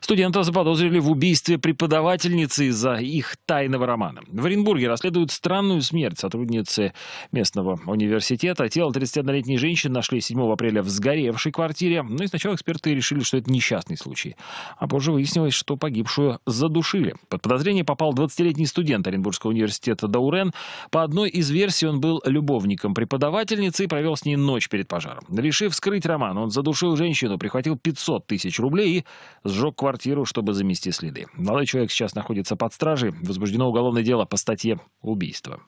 Студентов заподозрили в убийстве преподавательницы из-за их тайного романа. В Оренбурге расследуют странную смерть сотрудницы местного университета. Тело 31-летней женщины нашли 7 апреля в сгоревшей квартире. Ну и сначала эксперты решили, что это несчастный случай. А позже выяснилось, что погибшую задушили. Под подозрение попал 20-летний студент Оренбургского университета Даурен. По одной из версий он был любовником преподавательницы и провел с ней ночь перед пожаром. Решив скрыть роман, он задушил женщину, прихватил 500 тысяч рублей и сжег квартиру квартиру, чтобы замести следы. Молодой человек сейчас находится под стражей. Возбуждено уголовное дело по статье убийства.